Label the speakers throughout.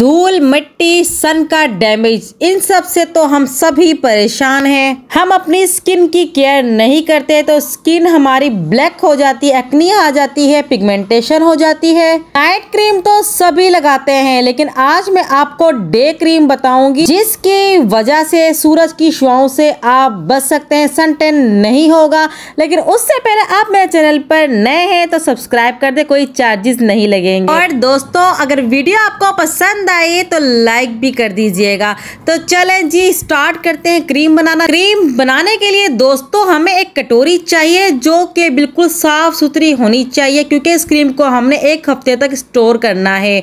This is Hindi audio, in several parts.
Speaker 1: धूल मिट्टी सन का डैमेज इन सब से तो हम सभी परेशान हैं हम अपनी स्किन की केयर नहीं करते तो स्किन हमारी ब्लैक हो जाती है एक्निया आ जाती है पिगमेंटेशन हो जाती है नाइट क्रीम तो सभी लगाते हैं लेकिन आज मैं आपको डे क्रीम बताऊंगी जिसकी वजह से सूरज की शुआओं से आप बच सकते हैं सन टेन नहीं होगा लेकिन उससे पहले आप मेरे चैनल पर नए हैं तो सब्सक्राइब कर दे कोई चार्जेस नहीं लगेंगे और दोस्तों अगर वीडियो आपको पसंद पसंद आए तो लाइक भी कर दीजिएगा तो चलें जी स्टार्ट करते हैं क्रीम बनाना क्रीम बनाने के लिए दोस्तों हमें एक कटोरी चाहिए जो कि बिल्कुल साफ़ सुथरी होनी चाहिए क्योंकि इस क्रीम को हमने एक हफ्ते तक स्टोर करना है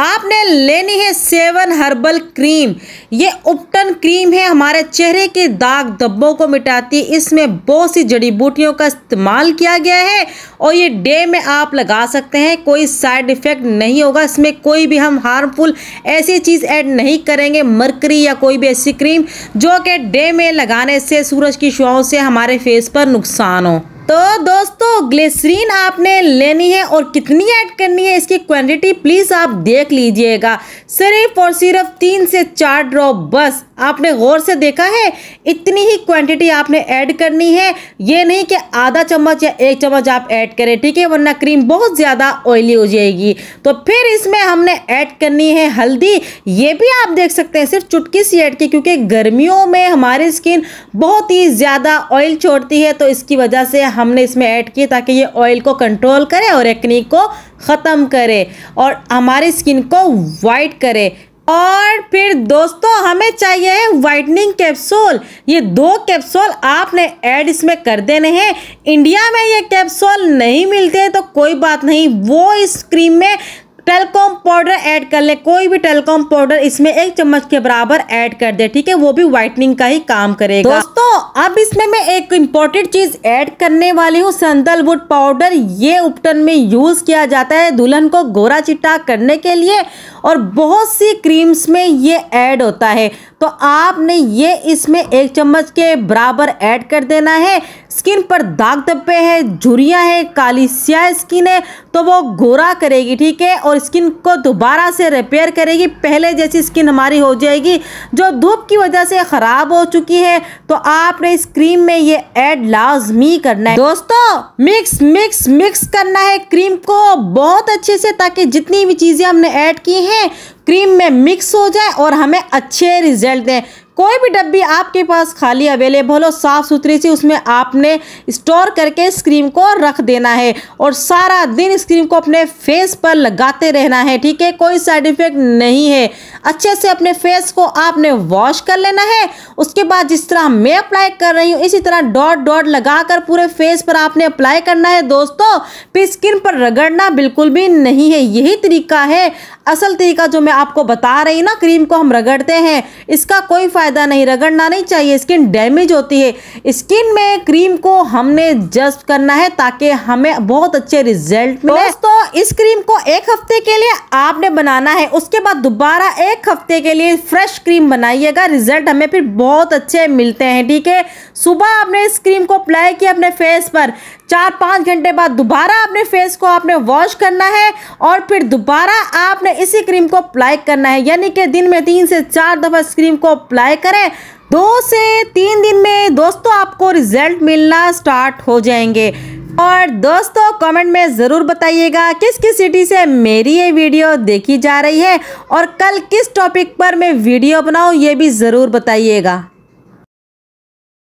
Speaker 1: आपने लेनी है सेवन हर्बल क्रीम ये उपटन क्रीम है हमारे चेहरे के दाग धब्बों को मिटाती इसमें बहुत सी जड़ी बूटियों का इस्तेमाल किया गया है और ये डे में आप लगा सकते हैं कोई साइड इफ़ेक्ट नहीं होगा इसमें कोई भी हम हार्मफुल ऐसी चीज़ ऐड नहीं करेंगे मरकरी या कोई भी ऐसी क्रीम जो कि डे में लगाने से सूरज की शुआओं से हमारे फेस पर नुकसान हो तो दोस्तों ग्लिसरीन आपने लेनी है और कितनी ऐड करनी है इसकी क्वांटिटी प्लीज़ आप देख लीजिएगा सिर्फ और सिर्फ तीन से चार ड्रॉप बस आपने गौर से देखा है इतनी ही क्वांटिटी आपने ऐड करनी है ये नहीं कि आधा चम्मच या एक चम्मच आप ऐड करें ठीक है वरना क्रीम बहुत ज़्यादा ऑयली हो जाएगी तो फिर इसमें हमने ऐड करनी है हल्दी ये भी आप देख सकते हैं सिर्फ चुटकी सी ऐड की क्योंकि गर्मियों में हमारी स्किन बहुत ही ज़्यादा ऑयल छोड़ती है तो इसकी वजह से हमने इसमें ऐड किए ताकि ये ऑयल को कंट्रोल करे और एक्नी को ख़त्म करे और हमारी स्किन को वाइट करे और फिर दोस्तों हमें चाहिए है वाइटनिंग कैप्सूल ये दो कैप्सूल आपने ऐड इसमें कर देने हैं इंडिया में ये कैप्सूल नहीं मिलते तो कोई बात नहीं वो इस क्रीम में टेलकॉम पाउडर ऐड कर ले कोई भी टेलकॉम पाउडर इसमें एक चम्मच के बराबर ऐड कर दे ठीक है वो भी व्हाइटनिंग का ही काम करेगा दोस्तों अब इसमें मैं एक इम्पॉर्टेंट चीज़ ऐड करने वाली हूँ संदलवुड पाउडर ये उपटन में यूज़ किया जाता है दुल्हन को गोरा चिट्टा करने के लिए और बहुत सी क्रीम्स में ये ऐड होता है तो आपने ये इसमें एक चम्मच के बराबर ऐड कर देना है स्किन पर दाग धब्बे हैं झुरियाँ हैं काली सिया स्किन है तो वो गोरा करेगी ठीक है और स्किन को दोबारा से रिपेयर करेगी पहले जैसी स्किन हमारी हो जाएगी जो धूप की वजह से ख़राब हो चुकी है तो आपने इस क्रीम में ये ऐड लाजमी करना है दोस्तों मिक्स मिक्स मिक्स करना है क्रीम को बहुत अच्छे से ताकि जितनी भी चीज़ें हमने ऐड की हैं क्रीम में मिक्स हो जाए और हमें अच्छे रिजल्ट दें कोई भी डब्बी आपके पास खाली अवेलेबल हो साफ़ सुथरी सी उसमें आपने स्टोर करके इस क्रीम को रख देना है और सारा दिन इस क्रीम को अपने फेस पर लगाते रहना है ठीक है कोई साइड इफ़ेक्ट नहीं है अच्छे से अपने फेस को आपने वॉश कर लेना है उसके बाद जिस तरह मैं अप्लाई कर रही हूँ इसी तरह डॉट डॉट लगाकर पूरे फेस पर आपने अप्लाई करना है दोस्तों फिर स्किन पर रगड़ना बिल्कुल भी नहीं है यही तरीका है असल तरीका जो मैं आपको बता रही ना क्रीम को हम रगड़ते हैं इसका कोई फ़ायदा नहीं रगड़ना नहीं चाहिए स्किन डैमेज होती है स्किन में क्रीम को हमने जस्ट करना है ताकि हमें बहुत अच्छे रिजल्ट मिले तो इस क्रीम को एक हफ्ते के लिए आपने बनाना है उसके बाद दोबारा एक हफ्ते के लिए फ्रेश क्रीम बनाइएगा रिजल्ट हमें फिर बहुत अच्छे मिलते हैं ठीक है सुबह आपने इस क्रीम को अप्लाई किया अपने फेस पर चार पाँच घंटे बाद दोबारा अपने फेस को आपने वॉश करना है और फिर दोबारा आपने इसी क्रीम को अप्लाई करना है यानी कि दिन में तीन से चार दफ़ा इस क्रीम को अप्लाई करें दो से तीन दिन में दोस्तों आपको रिजल्ट मिलना स्टार्ट हो जाएंगे और दोस्तों कमेंट में ज़रूर बताइएगा किस किस सिटी से मेरी ये वीडियो देखी जा रही है और कल किस टॉपिक पर मैं वीडियो बनाऊँ ये भी ज़रूर बताइएगा